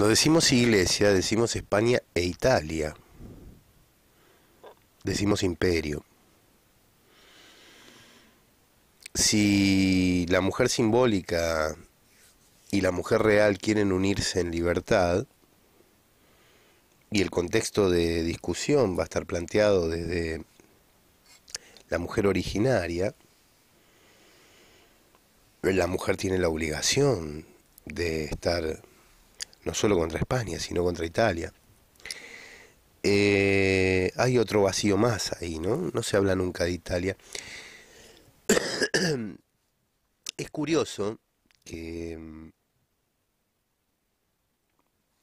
Cuando decimos iglesia, decimos España e Italia. Decimos imperio. Si la mujer simbólica y la mujer real quieren unirse en libertad, y el contexto de discusión va a estar planteado desde la mujer originaria, la mujer tiene la obligación de estar no solo contra España, sino contra Italia. Eh, hay otro vacío más ahí, ¿no? No se habla nunca de Italia. es curioso que mm,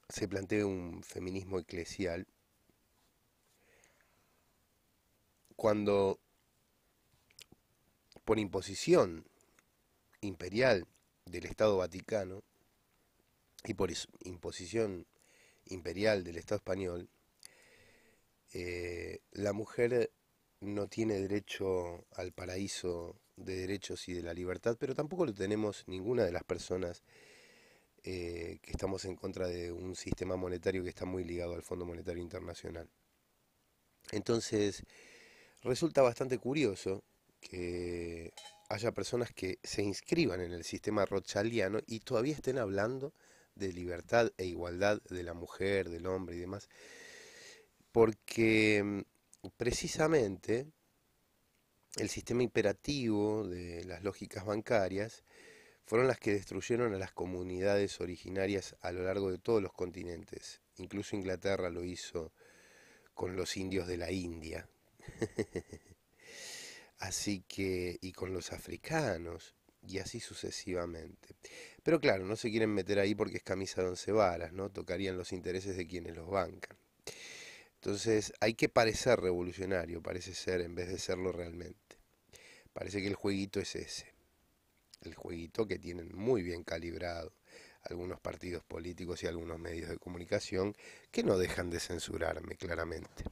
se plantee un feminismo eclesial cuando por imposición imperial del Estado Vaticano y por imposición imperial del Estado español, eh, la mujer no tiene derecho al paraíso de derechos y de la libertad, pero tampoco lo tenemos ninguna de las personas eh, que estamos en contra de un sistema monetario que está muy ligado al Fondo Monetario Internacional. Entonces, resulta bastante curioso que haya personas que se inscriban en el sistema rochaliano y todavía estén hablando de libertad e igualdad de la mujer, del hombre y demás, porque mm, precisamente el sistema imperativo de las lógicas bancarias fueron las que destruyeron a las comunidades originarias a lo largo de todos los continentes. Incluso Inglaterra lo hizo con los indios de la India. Así que, y con los africanos y así sucesivamente. Pero claro, no se quieren meter ahí porque es camisa de once varas, ¿no? Tocarían los intereses de quienes los bancan. Entonces hay que parecer revolucionario, parece ser, en vez de serlo realmente. Parece que el jueguito es ese. El jueguito que tienen muy bien calibrado algunos partidos políticos y algunos medios de comunicación que no dejan de censurarme claramente.